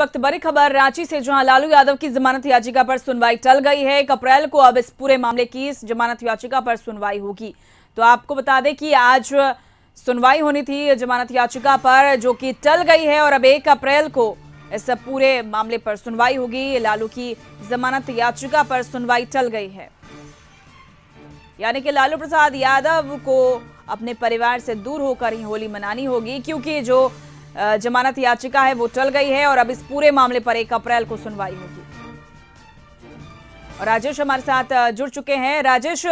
वक्त बड़ी खबर रांची से जहां लालू यादव की जमानत याचिका पर सुनवाई टल गई है एक अप्रैल को अब इस पूरे मामले की जमानत याचिका पर सुनवाई होगी तो आपको बता दें कि आज सुनवाई होनी थी जमानत याचिका पर जो कि टल गई है और अब एक अप्रैल को इस पूरे मामले पर सुनवाई होगी लालू की जमानत याचिका पर सुनवाई टल गई है यानी कि लालू प्रसाद यादव को अपने परिवार से दूर होकर ही होली मनानी होगी क्योंकि जो जमानत याचिका है वो टल गई है और अब इस पूरे मामले पर एक अप्रैल को सुनवाई होगी और राजेश हमारे साथ जुड़ चुके हैं राजेश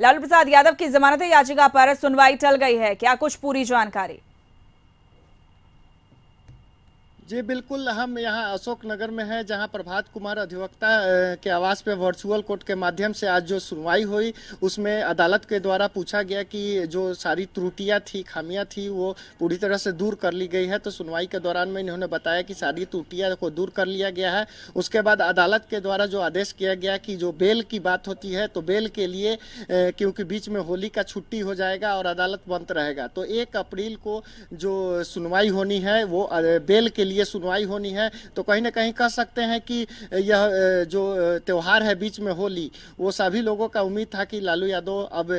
लालू प्रसाद यादव की जमानत याचिका पर सुनवाई टल गई है क्या कुछ पूरी जानकारी जी बिल्कुल हम यहाँ अशोकनगर में हैं जहाँ प्रभात कुमार अधिवक्ता के आवास पे वर्चुअल कोर्ट के माध्यम से आज जो सुनवाई हुई उसमें अदालत के द्वारा पूछा गया कि जो सारी त्रुटियाँ थी खामियाँ थी वो पूरी तरह से दूर कर ली गई है तो सुनवाई के दौरान में इन्होंने बताया कि सारी त्रुटियाँ को दूर कर लिया गया है उसके बाद अदालत के द्वारा जो आदेश किया गया कि जो बेल की बात होती है तो बेल के लिए क्योंकि बीच में होली का छुट्टी हो जाएगा और अदालत बंद रहेगा तो एक अप्रैल को जो सुनवाई होनी है वो बेल के लिए ये सुनवाई होनी है तो कहीं ना कहीं कह सकते हैं कि यह जो त्यौहार है बीच में होली वो सभी लोगों का उम्मीद था कि लालू यादव अब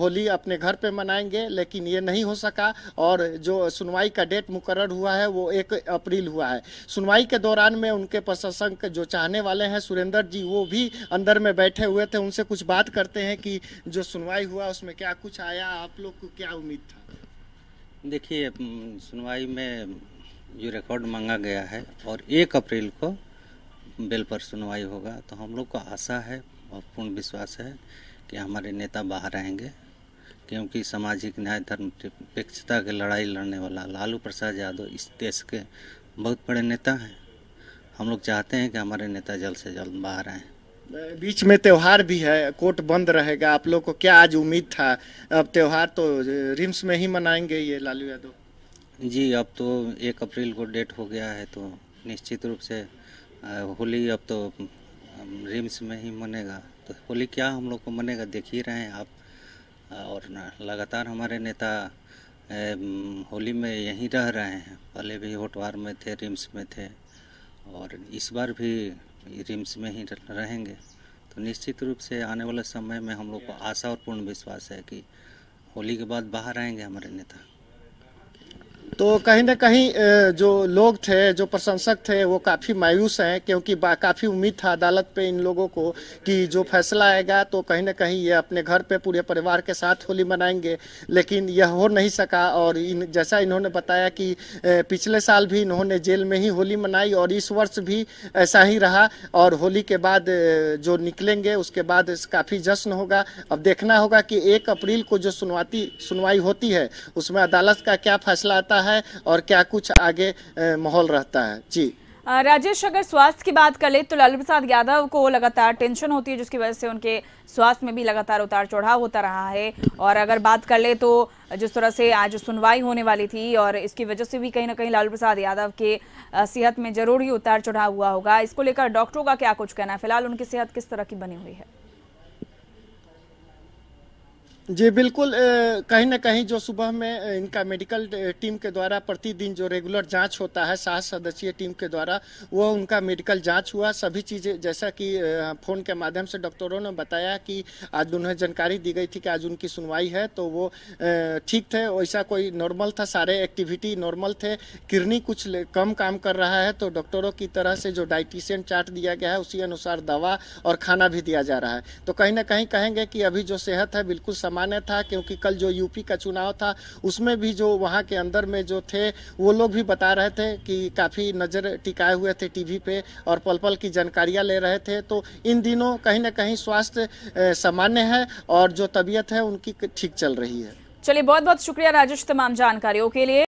होली अपने घर पे मनाएंगे लेकिन ये नहीं हो सका और जो सुनवाई का डेट मुकर हुआ है वो एक अप्रैल हुआ है सुनवाई के दौरान में उनके प्रशासक जो चाहने वाले हैं सुरेंद्र जी वो भी अंदर में बैठे हुए थे उनसे कुछ बात करते हैं कि जो सुनवाई हुआ उसमें क्या कुछ आया आप लोग को क्या उम्मीद था देखिए सुनवाई में जो रिकॉर्ड मांगा गया है और एक अप्रैल को बिल पर सुनवाई होगा तो हम लोग को आशा है और पूर्ण विश्वास है कि हमारे नेता बाहर आएंगे क्योंकि सामाजिक न्याय धर्म निरपेक्षता की लड़ाई लड़ने वाला लालू प्रसाद यादव इस देश के बहुत बड़े नेता हैं हम लोग चाहते हैं कि हमारे नेता जल्द से जल्द बाहर आए बीच में त्यौहार भी है कोर्ट बंद रहेगा आप लोग को क्या आज उम्मीद था अब त्यौहार तो रिम्स में ही मनाएंगे ये लालू यादव जी अब तो एक अप्रैल को डेट हो गया है तो निश्चित रूप से होली अब तो रिम्स में ही मनेगा तो होली क्या हम लोग को मनेगा देख ही रहे हैं आप और लगातार हमारे नेता होली में यहीं रह रहे हैं पहले भी होटवार में थे रिम्स में थे और इस बार भी रिम्स में ही रहेंगे तो निश्चित रूप से आने वाले समय में हम लोग को आशा और पूर्ण विश्वास है कि होली के बाद बाहर आएंगे हमारे नेता तो कहीं ना कहीं जो लोग थे जो प्रशंसक थे वो काफ़ी मायूस हैं क्योंकि काफ़ी उम्मीद था अदालत पे इन लोगों को कि जो फैसला आएगा तो कहीं ना कहीं ये अपने घर पे पूरे परिवार के साथ होली मनाएंगे लेकिन यह हो नहीं सका और इन जैसा इन्होंने बताया कि पिछले साल भी इन्होंने जेल में ही होली मनाई और इस वर्ष भी ऐसा ही रहा और होली के बाद जो निकलेंगे उसके बाद काफ़ी जश्न होगा अब देखना होगा कि एक अप्रैल को जो सुनवाती सुनवाई होती है उसमें अदालत का क्या फैसला आता है है और क्या कुछ आगे माहौल रहता है जी राजेश अगर स्वास्थ्य की बात कर ले तो लालू प्रसाद यादव को लगातार टेंशन होती है जिसकी वजह से उनके स्वास्थ्य में भी लगातार उतार चढ़ाव होता रहा है और अगर बात कर ले तो जिस तरह से आज सुनवाई होने वाली थी और इसकी वजह से भी कहीं ना कहीं लालू प्रसाद यादव के सेहत में जरूरी उतार चढ़ाव हुआ होगा इसको लेकर डॉक्टरों का क्या कुछ कहना है फिलहाल उनकी सेहत किस तरह की बनी हुई है जी बिल्कुल कहीं ना कहीं जो सुबह में इनका मेडिकल टीम के द्वारा प्रतिदिन जो रेगुलर जांच होता है सात सदस्यीय टीम के द्वारा वो उनका मेडिकल जांच हुआ सभी चीज़ें जैसा कि फ़ोन के माध्यम से डॉक्टरों ने बताया कि आज उन्हें जानकारी दी गई थी कि आज उनकी सुनवाई है तो वो ठीक थे वैसा कोई नॉर्मल था सारे एक्टिविटी नॉर्मल थे किरनी कुछ कम काम कर रहा है तो डॉक्टरों की तरह से जो डाइटिशियन चार्ट दिया गया है उसी अनुसार दवा और खाना भी दिया जा रहा है तो कहीं ना कहीं कहेंगे कि अभी जो सेहत है बिल्कुल समान सामान्य था क्योंकि कल जो यूपी का चुनाव था उसमें भी जो वहाँ के अंदर में जो थे वो लोग भी बता रहे थे कि काफ़ी नज़र टिकाए हुए थे टीवी पे और पल पल की जानकारियाँ ले रहे थे तो इन दिनों कहीं ना कहीं स्वास्थ्य सामान्य है और जो तबीयत है उनकी ठीक चल रही है चलिए बहुत बहुत शुक्रिया राजेश तमाम जानकारियों के लिए